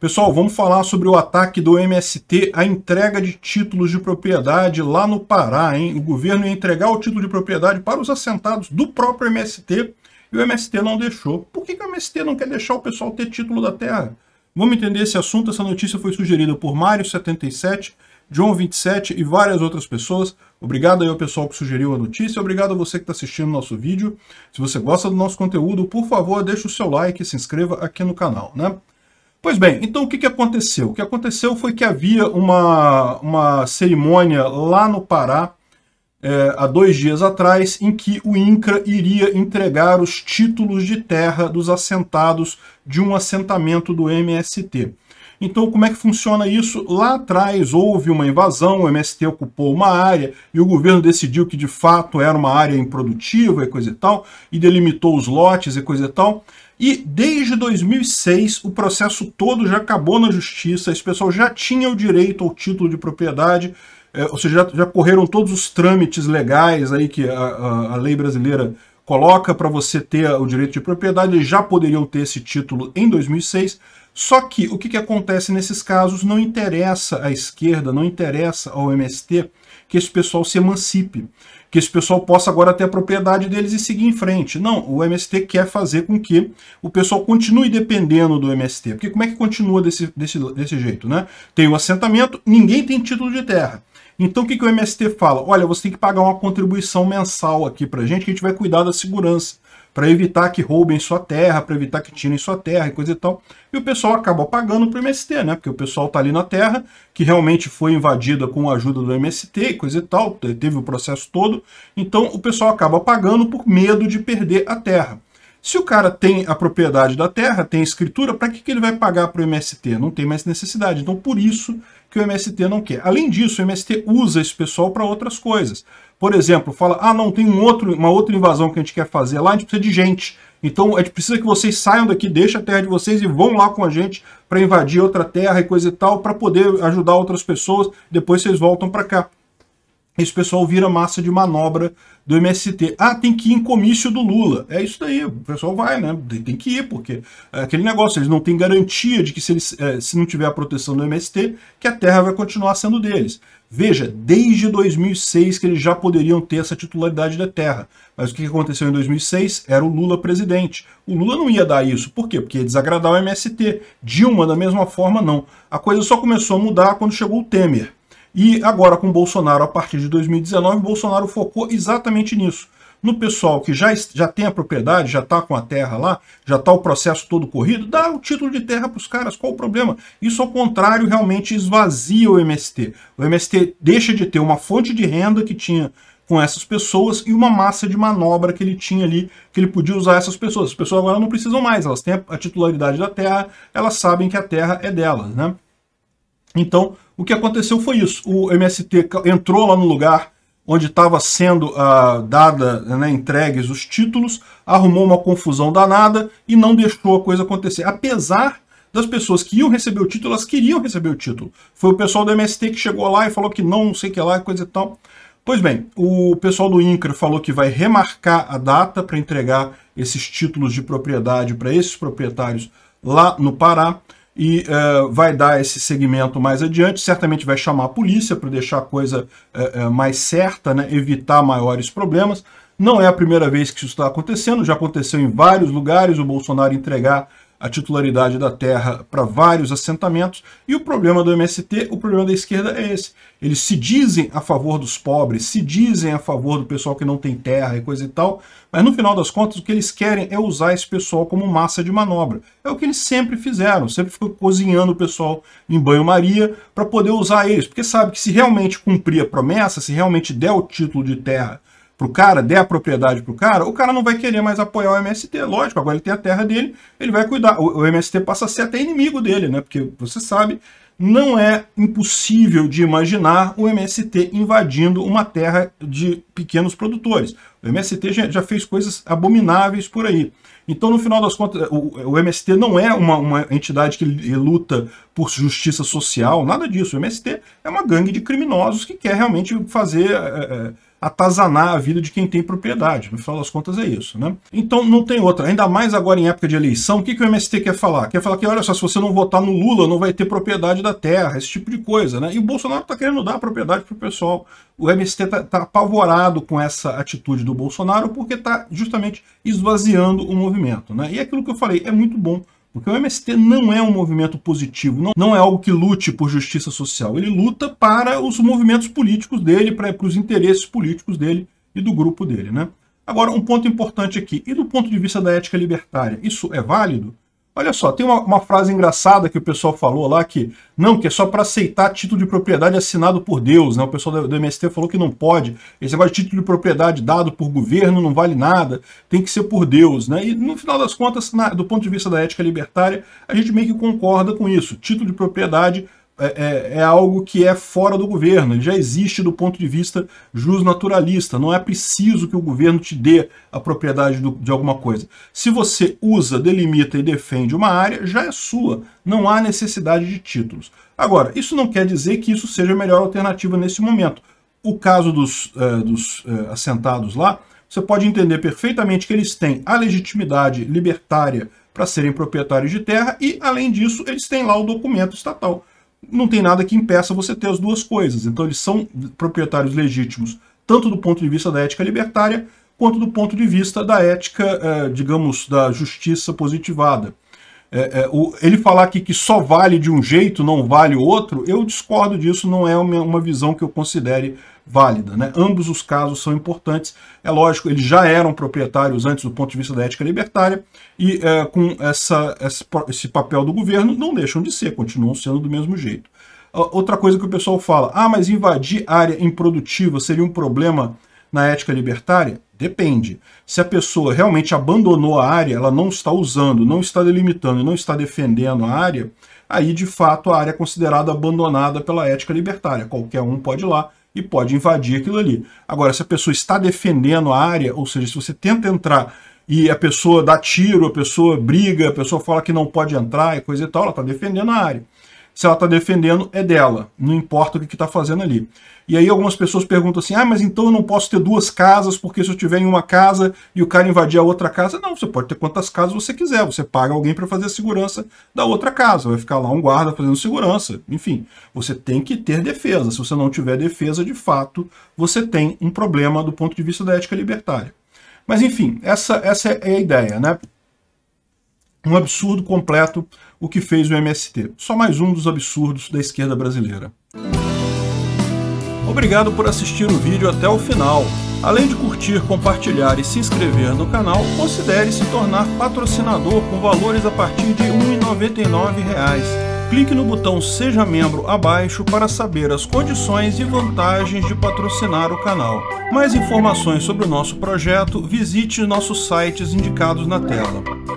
Pessoal, vamos falar sobre o ataque do MST à entrega de títulos de propriedade lá no Pará, hein? O governo ia entregar o título de propriedade para os assentados do próprio MST e o MST não deixou. Por que, que o MST não quer deixar o pessoal ter título da terra? Vamos entender esse assunto. Essa notícia foi sugerida por Mário77, John27 e várias outras pessoas. Obrigado aí ao pessoal que sugeriu a notícia. Obrigado a você que está assistindo o nosso vídeo. Se você gosta do nosso conteúdo, por favor, deixe o seu like e se inscreva aqui no canal, né? Pois bem, então o que, que aconteceu? O que aconteceu foi que havia uma, uma cerimônia lá no Pará, é, há dois dias atrás, em que o INCRA iria entregar os títulos de terra dos assentados de um assentamento do MST. Então, como é que funciona isso? Lá atrás houve uma invasão, o MST ocupou uma área e o governo decidiu que de fato era uma área improdutiva e coisa e tal, e delimitou os lotes e coisa e tal. E desde 2006 o processo todo já acabou na justiça, esse pessoal já tinha o direito ao título de propriedade, é, ou seja, já, já correram todos os trâmites legais aí que a, a, a lei brasileira coloca para você ter o direito de propriedade, já poderiam ter esse título em 2006, só que o que, que acontece nesses casos não interessa à esquerda, não interessa ao MST que esse pessoal se emancipe, que esse pessoal possa agora ter a propriedade deles e seguir em frente. Não, o MST quer fazer com que o pessoal continue dependendo do MST, porque como é que continua desse, desse, desse jeito, né? Tem o assentamento, ninguém tem título de terra. Então o que, que o MST fala? Olha, você tem que pagar uma contribuição mensal aqui pra gente, que a gente vai cuidar da segurança, para evitar que roubem sua terra, para evitar que tirem sua terra e coisa e tal. E o pessoal acaba pagando pro MST, né? Porque o pessoal tá ali na terra, que realmente foi invadida com a ajuda do MST e coisa e tal, teve o processo todo. Então o pessoal acaba pagando por medo de perder a terra. Se o cara tem a propriedade da terra, tem a escritura, para que, que ele vai pagar para o MST? Não tem mais necessidade. Então, por isso que o MST não quer. Além disso, o MST usa esse pessoal para outras coisas. Por exemplo, fala, ah, não, tem um outro, uma outra invasão que a gente quer fazer lá, a gente precisa de gente. Então, a gente precisa que vocês saiam daqui, deixem a terra de vocês e vão lá com a gente para invadir outra terra e coisa e tal, para poder ajudar outras pessoas, depois vocês voltam para cá esse pessoal vira massa de manobra do MST. Ah, tem que ir em comício do Lula. É isso daí, o pessoal vai, né? Tem que ir, porque é aquele negócio, eles não têm garantia de que se, eles, é, se não tiver a proteção do MST, que a terra vai continuar sendo deles. Veja, desde 2006 que eles já poderiam ter essa titularidade da terra. Mas o que aconteceu em 2006? Era o Lula presidente. O Lula não ia dar isso. Por quê? Porque ia desagradar o MST. Dilma, da mesma forma, não. A coisa só começou a mudar quando chegou o Temer. E agora com Bolsonaro, a partir de 2019, Bolsonaro focou exatamente nisso. No pessoal que já, já tem a propriedade, já está com a terra lá, já está o processo todo corrido, dá o título de terra para os caras, qual o problema? Isso, ao contrário, realmente esvazia o MST. O MST deixa de ter uma fonte de renda que tinha com essas pessoas e uma massa de manobra que ele tinha ali, que ele podia usar essas pessoas. As pessoas agora não precisam mais, elas têm a titularidade da terra, elas sabem que a terra é delas, né? Então, o que aconteceu foi isso. O MST entrou lá no lugar onde estava sendo ah, dada, né, entregues os títulos, arrumou uma confusão danada e não deixou a coisa acontecer. Apesar das pessoas que iam receber o título, elas queriam receber o título. Foi o pessoal do MST que chegou lá e falou que não, não sei o que lá, coisa e tal. Pois bem, o pessoal do INCRA falou que vai remarcar a data para entregar esses títulos de propriedade para esses proprietários lá no Pará e uh, vai dar esse segmento mais adiante, certamente vai chamar a polícia para deixar a coisa uh, mais certa, né, evitar maiores problemas. Não é a primeira vez que isso está acontecendo, já aconteceu em vários lugares, o Bolsonaro entregar a titularidade da terra para vários assentamentos, e o problema do MST, o problema da esquerda é esse. Eles se dizem a favor dos pobres, se dizem a favor do pessoal que não tem terra e coisa e tal, mas no final das contas o que eles querem é usar esse pessoal como massa de manobra. É o que eles sempre fizeram, sempre ficou cozinhando o pessoal em banho-maria para poder usar eles, porque sabe que se realmente cumprir a promessa, se realmente der o título de terra pro cara, der a propriedade pro cara, o cara não vai querer mais apoiar o MST. Lógico, agora ele tem a terra dele, ele vai cuidar. O, o MST passa a ser até inimigo dele, né? Porque você sabe, não é impossível de imaginar o MST invadindo uma terra de pequenos produtores. O MST já, já fez coisas abomináveis por aí. Então, no final das contas, o, o MST não é uma, uma, entidade que luta por justiça social, nada disso. O MST é uma gangue de criminosos que quer realmente fazer... É, é, atazanar a vida de quem tem propriedade. No final das contas é isso, né? Então não tem outra. Ainda mais agora em época de eleição, o que, que o MST quer falar? Quer falar que, olha só, se você não votar no Lula, não vai ter propriedade da terra, esse tipo de coisa, né? E o Bolsonaro está querendo dar propriedade para o pessoal. O MST está tá apavorado com essa atitude do Bolsonaro porque está justamente esvaziando o movimento, né? E é aquilo que eu falei é muito bom porque o MST não é um movimento positivo, não, não é algo que lute por justiça social. Ele luta para os movimentos políticos dele, para, para os interesses políticos dele e do grupo dele. Né? Agora, um ponto importante aqui. E do ponto de vista da ética libertária, isso é válido? Olha só, tem uma, uma, frase engraçada que o pessoal falou lá que não, que é só para aceitar título de propriedade assinado por Deus, né? O pessoal do, do, MST falou que não pode. Esse negócio de título de propriedade dado por governo não vale nada, tem que ser por Deus, né? E no final das contas, na, do ponto de vista da ética libertária, a gente meio que concorda com isso. Título de propriedade é, é, é, algo que é fora do governo, ele já existe do ponto de vista justnaturalista, não é preciso que o governo te dê a propriedade do, de alguma coisa. Se você usa, delimita e defende uma área, já é sua, não há necessidade de títulos. Agora, isso não quer dizer que isso seja a melhor alternativa nesse momento. O caso dos, é, dos é, assentados lá, você pode entender perfeitamente que eles têm a legitimidade libertária para serem proprietários de terra e, além disso, eles têm lá o documento estatal não tem nada que impeça você ter as duas coisas. Então eles são proprietários legítimos, tanto do ponto de vista da ética libertária, quanto do ponto de vista da ética, eh, digamos, da justiça positivada. É, é, o, ele falar aqui que só vale de um jeito, não vale outro, eu discordo disso, não é uma, uma visão que eu considere válida. Né? Ambos os casos são importantes. É lógico, eles já eram proprietários antes do ponto de vista da ética libertária e é, com essa, esse papel do governo não deixam de ser, continuam sendo do mesmo jeito. Ah, outra coisa que o pessoal fala, ah, mas invadir área improdutiva seria um problema na ética libertária? Depende. Se a pessoa realmente abandonou a área, ela não está usando, não está delimitando, não está defendendo a área, aí de fato a área é considerada abandonada pela ética libertária. Qualquer um pode ir lá e pode invadir aquilo ali. Agora, se a pessoa está defendendo a área, ou seja, se você tenta entrar e a pessoa dá tiro, a pessoa briga, a pessoa fala que não pode entrar e coisa e tal, ela está defendendo a área se ela está defendendo, é dela. Não importa o que está fazendo ali. E aí algumas pessoas perguntam assim, ah, mas então eu não posso ter duas casas, porque se eu tiver em uma casa e o cara invadir a outra casa, não, você pode ter quantas casas você quiser, você paga alguém para fazer a segurança da outra casa, vai ficar lá um guarda fazendo segurança, enfim. Você tem que ter defesa, se você não tiver defesa, de fato, você tem um problema do ponto de vista da ética libertária. Mas enfim, essa, essa é a ideia, né? Um absurdo completo o que fez o MST. Só mais um dos absurdos da esquerda brasileira. Obrigado por assistir o vídeo até o final. Além de curtir, compartilhar e se inscrever no canal, considere se tornar patrocinador com valores a partir de R$ 1,99 clique no botão Seja Membro abaixo para saber as condições e vantagens de patrocinar o canal. Mais informações sobre o nosso projeto, visite nossos sites indicados na tela.